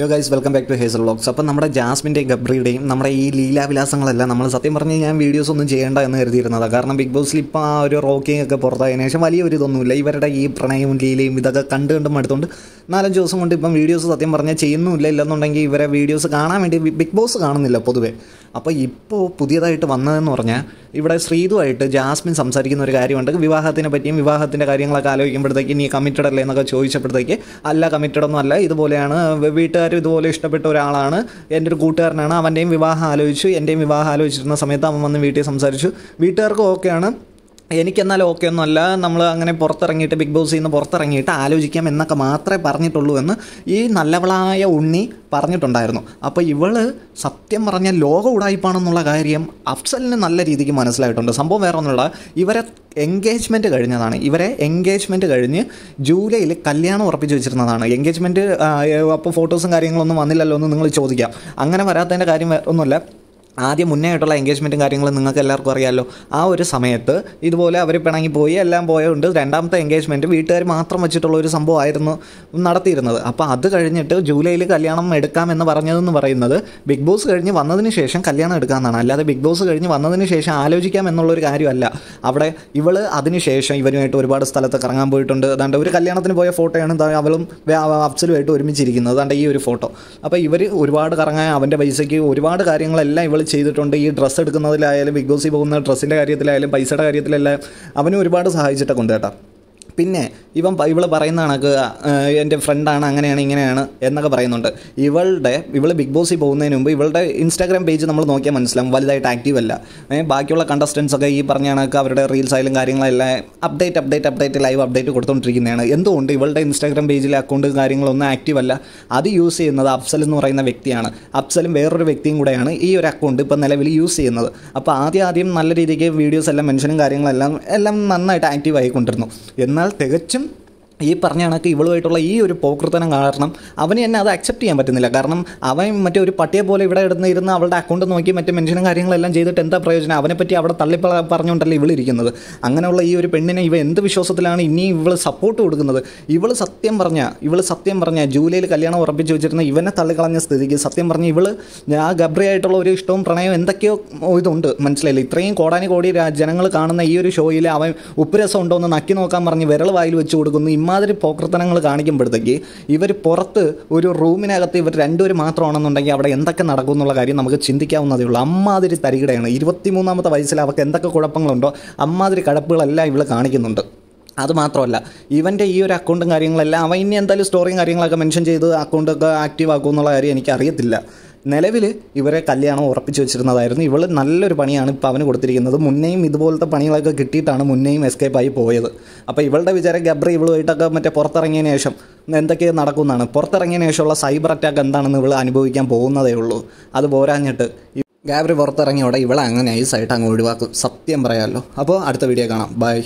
യോ guys welcome back to Hazel vlogs അപ്പം നമ്മുടെ ജാസ്മിൻ്റെയും ഗബ്രിയുടെയും നമ്മുടെ ഈ ലീലാവിലാസങ്ങളെല്ലാം നമ്മൾ സത്യം പറഞ്ഞ് ഞാൻ വീഡിയോസ് ഒന്നും ചെയ്യേണ്ട എന്ന് കരുതിയിരുന്നതാണ് കാരണം ബിഗ് ബോസിൽ ഇപ്പോൾ ആ ഒരു റോക്കിംഗ് ഒക്കെ പുറത്തായതിനു ശേഷം വലിയൊരു ഇതൊന്നുമില്ല ഇവരുടെ ഈ പ്രണയവും ലീലയും ഇതൊക്കെ കണ്ട് കണ്ട് മടുത്തുകൊണ്ട് നാലഞ്ച് ദിവസം കൊണ്ട് ഇപ്പം വീഡിയോസ് സത്യം പറഞ്ഞാൽ ചെയ്യുന്നുമില്ല ഇല്ലെന്നുണ്ടെങ്കിൽ ഇവരെ വീഡിയോസ് കാണാൻ വേണ്ടി ബിഗ് ബോസ് കാണുന്നില്ല പൊതുവേ അപ്പോൾ ഇപ്പോൾ പുതിയതായിട്ട് വന്നതെന്ന് പറഞ്ഞാൽ ഇവിടെ ശ്രീതുമായിട്ട് ജാസ്മിൻ സംസാരിക്കുന്ന ഒരു കാര്യമുണ്ട് വിവാഹത്തിനെ പറ്റിയും വിവാഹത്തിൻ്റെ കാര്യങ്ങളൊക്കെ ആലോചിക്കുമ്പോഴത്തേക്ക് ഇനി കമ്മിറ്റഡ് അല്ലേ എന്നൊക്കെ ചോദിച്ചപ്പോഴത്തേക്ക് അല്ല കമ്മിറ്റഡ് ഒന്നും അല്ല ഇതുപോലെയാണ് വീട്ടുകാരും ഇതുപോലെ ഇഷ്ടപ്പെട്ട ഒരാളാണ് എൻ്റെ ഒരു കൂട്ടുകാരനാണ് അവൻ്റെയും വിവാഹം ആലോചിച്ചു എൻ്റെയും വിവാഹം ആലോചിച്ചിരുന്ന സമയത്ത് അവൻ വന്ന് വീട്ടിൽ സംസാരിച്ചു വീട്ടുകാർക്കും ഓക്കെയാണ് എനിക്കെന്നാൽ ഓക്കെ ഒന്നുമല്ല നമ്മൾ അങ്ങനെ പുറത്തിറങ്ങിയിട്ട് ബിഗ് ബോസിൽ നിന്ന് പുറത്തിറങ്ങിയിട്ട് ആലോചിക്കാം എന്നൊക്കെ മാത്രമേ പറഞ്ഞിട്ടുള്ളൂ എന്ന് ഈ നല്ലവളായ ഉണ്ണി പറഞ്ഞിട്ടുണ്ടായിരുന്നു അപ്പോൾ ഇവൾ സത്യം പറഞ്ഞ ലോക ഉടായ്പാണെന്നുള്ള കാര്യം അഫ്സലിന് നല്ല രീതിക്ക് മനസ്സിലായിട്ടുണ്ട് സംഭവം വേറെ ഒന്നുമില്ല ഇവരെ എൻഗേജ്മെൻറ്റ് കഴിഞ്ഞതാണ് ഇവരെ എൻഗേജ്മെൻറ്റ് കഴിഞ്ഞ് ജൂലൈയിൽ കല്യാണം ഉറപ്പിച്ച് വെച്ചിരുന്നതാണ് എൻഗേജ്മെൻറ്റ് അപ്പോൾ ഫോട്ടോസും കാര്യങ്ങളൊന്നും വന്നില്ലല്ലോ എന്ന് നിങ്ങൾ ചോദിക്കാം അങ്ങനെ വരാത്തതിൻ്റെ കാര്യം ഒന്നുമില്ല ആദ്യം മുന്നേ ആയിട്ടുള്ള എൻഗേജ്മെൻറ്റും കാര്യങ്ങളും നിങ്ങൾക്ക് എല്ലാവർക്കും അറിയാമല്ലോ ആ ഒരു സമയത്ത് ഇതുപോലെ അവർ പിണങ്ങി പോയി എല്ലാം പോയതുകൊണ്ട് രണ്ടാമത്തെ എൻഗേജ്മെൻറ്റ് വീട്ടുകാർ മാത്രം വെച്ചിട്ടുള്ള ഒരു സംഭവമായിരുന്നു നടത്തിയിരുന്നത് അപ്പോൾ അത് കഴിഞ്ഞിട്ട് ജൂലൈയിൽ കല്യാണം എടുക്കാമെന്ന് പറഞ്ഞതെന്ന് പറയുന്നത് ബിഗ് ബോസ് കഴിഞ്ഞ് വന്നതിന് ശേഷം കല്യാണം എടുക്കാമെന്നാണ് അല്ലാതെ ബിഗ് ബോസ് കഴിഞ്ഞ് വന്നതിന് ശേഷം ആലോചിക്കാം എന്നുള്ളൊരു കാര്യമല്ല അവിടെ ഇവൾ അതിനുശേഷം ഇവനുമായിട്ട് ഒരുപാട് സ്ഥലത്ത് കറങ്ങാൻ പോയിട്ടുണ്ട് അതാണ്ട് ഒരു കല്യാണത്തിന് പോയ ഫോട്ടോയാണ് അവളും അഫ്സലുമായിട്ട് ഒരുമിച്ചിരിക്കുന്നത് അതാണ്ട് ഈ ഒരു ഫോട്ടോ അപ്പോൾ ഇവർ ഒരുപാട് കറങ്ങാൻ അവൻ്റെ പൈസയ്ക്ക് ഒരുപാട് കാര്യങ്ങളെല്ലാം ഇവൾ ചെയ്തിട്ടുണ്ട് ഈ ഡ്രസ്സ് എടുക്കുന്നതിലായാലും ബിഗ് ബോസിൽ പോകുന്ന ഡ്രസ്സിൻ്റെ കാര്യത്തിലായാലും പൈസയുടെ കാര്യത്തിലല്ല അവനും ഒരുപാട് സഹായിച്ചിട്ടൊക്കെ ഉണ്ട് കേട്ടോ പിന്നെ ഇവൻ ഇവൾ പറയുന്ന കണക്ക് എൻ്റെ ഫ്രണ്ടാണ് അങ്ങനെയാണ് ഇങ്ങനെയാണ് എന്നൊക്കെ പറയുന്നുണ്ട് ഇവളുടെ ഇവൾ ബിഗ് ബോസിൽ പോകുന്നതിന് മുമ്പ് ഇവളുടെ ഇൻസ്റ്റാഗ്രാം പേജ് നമ്മൾ നോക്കിയാൽ മനസ്സിലാവും വലുതായിട്ട് ആക്റ്റീവ് അല്ല ബാക്കിയുള്ള കണ്ടസ്റ്റൻസ് ഒക്കെ ഈ പറഞ്ഞ കണക്ക് അവരുടെ റീൽസായാലും കാര്യങ്ങളെല്ലാം update update update live update കൊടുത്തുകൊണ്ടിരിക്കുന്നതാണ് എന്തുകൊണ്ട് ഇവളുടെ ഇൻസ്റ്റാഗ്രാം പേജിലെ അക്കൗണ്ട് കാര്യങ്ങളൊന്നും ആക്റ്റീവ് അല്ല അത് യൂസ് ചെയ്യുന്നത് അഫ്സൽ എന്ന് പറയുന്ന വ്യക്തിയാണ് അഫ്സലും വേറൊരു വ്യക്തിയും കൂടെയാണ് ഈ ഒരു അക്കൗണ്ട് ഇപ്പോൾ നിലവിൽ യൂസ് ചെയ്യുന്നത് അപ്പോൾ ആദ്യം ആദ്യം നല്ല രീതിക്ക് വീഡിയോസ് എല്ലാം മെൻഷനും കാര്യങ്ങളെല്ലാം എല്ലാം നന്നായിട്ട് ആക്റ്റീവ് ആയിക്കൊണ്ടിരുന്നു എന്ന് എന്നാൽ തികച്ചും ഈ പറഞ്ഞ കണക്ക് ഇവളുമായിട്ടുള്ള ഈ ഒരു പോക്കൃത്തനം കാരണം അവന് എന്നെ അത് അക്സെപ്റ്റ് ചെയ്യാൻ പറ്റുന്നില്ല കാരണം അവൻ മറ്റേ ഒരു പട്ടിയെ പോലെ ഇവിടെ ഇടുന്ന ഇരുന്ന് അവളുടെ അക്കൗണ്ട് നോക്കി മറ്റേ മെൻഷനും കാര്യങ്ങളെല്ലാം ചെയ്തിട്ട് എന്താ പ്രയോജനം അവനെപ്പറ്റി അവിടെ തള്ളി പറഞ്ഞുകൊണ്ടല്ലേ ഇവളിരിക്കുന്നത് അങ്ങനെയുള്ള ഈ ഒരു പെണ്ണിനെ ഇവ എന്ത് വിശ്വാസത്തിലാണ് ഇനിയും ഇവൾ സപ്പോർട്ട് കൊടുക്കുന്നത് ഇവൾ സത്യം പറഞ്ഞ ഇവൾ സത്യം പറഞ്ഞ ജൂലൈയിൽ കല്യാണം ഉറപ്പിച്ച് വെച്ചിരുന്ന ഇവനെ തള്ളിക്കളഞ്ഞ സ്ഥിതിക്ക് സത്യം പറഞ്ഞ ഇവൾ ആ ഗബ്രിയായിട്ടുള്ള ഒരു ഇഷ്ടവും പ്രണയവും എന്തൊക്കെയോ ഇതുണ്ട് മനസ്സിലായില്ല ഇത്രയും കോടാനി കോടി ജനങ്ങൾ കാണുന്ന ഈ ഒരു ഷോയിൽ അവൻ ഉപ്പുരസം ഉണ്ടോ എന്ന് നക്കി നോക്കാൻ പറഞ്ഞ് വിരൽ വായിൽ വെച്ച് കൊടുക്കുന്നു ഇമാതിരി പോക്രത്തനങ്ങൾ കാണിക്കുമ്പോഴത്തേക്ക് ഇവർ പുറത്ത് ഒരു റൂമിനകത്ത് ഇവർ രണ്ടുപേർ മാത്രമാണെന്നുണ്ടെങ്കിൽ അവിടെ എന്തൊക്കെ നടക്കും എന്നുള്ള കാര്യം നമുക്ക് ചിന്തിക്കാവുന്നതേ ഉള്ളൂ അമ്മാതിരി തരികിടയാണ് ഇരുപത്തിമൂന്നാമത്തെ വയസ്സിൽ അവർക്ക് എന്തൊക്കെ കുഴപ്പങ്ങളുണ്ടോ അമ്മാതിരി കടപ്പുകളെല്ലാം ഇവൾ കാണിക്കുന്നുണ്ട് അതുമാത്രമല്ല ഇവൻ്റെ ഈ ഒരു അക്കൗണ്ടും കാര്യങ്ങളെല്ലാം അവൻ ഇനി എന്തായാലും സ്റ്റോറിയും കാര്യങ്ങളൊക്കെ മെൻഷൻ ചെയ്ത് അക്കൗണ്ടൊക്കെ ആക്റ്റീവ് ആക്കുമെന്നുള്ള എന്നുള്ള കാര്യം എനിക്കറിയത്തില്ല നിലവിൽ ഇവരെ കല്യാണം ഉറപ്പിച്ചു വെച്ചിരുന്നതായിരുന്നു ഇവൾ നല്ലൊരു പണിയാണ് ഇപ്പോൾ അവന് കൊടുത്തിരിക്കുന്നത് മുന്നേയും ഇതുപോലത്തെ പണികളൊക്കെ കിട്ടിയിട്ടാണ് മുന്നേയും എസ്കേപ്പായി പോയത് അപ്പോൾ ഇവളുടെ വിചാരം ഗബ്രി ഇവളുമായിട്ടൊക്കെ മറ്റേ പുറത്തിറങ്ങിയതിന് ശേഷം എന്തൊക്കെ നടക്കുന്നതാണ് പുറത്തിറങ്ങിയതിന് ശേഷമുള്ള സൈബർ അറ്റാക്ക് എന്താണെന്ന് ഇവൾ അനുഭവിക്കാൻ പോകുന്നതേ ഉള്ളൂ അത് പോരാഞ്ഞിട്ട് ഗാബ്രി പുറത്തിറങ്ങിയോടെ ഇവളെ അങ്ങനെ ഐസായിട്ട് അങ്ങ് ഒഴിവാക്കും സത്യം പറയാമല്ലോ അപ്പോൾ അടുത്ത വീഡിയോ കാണാം ബൈ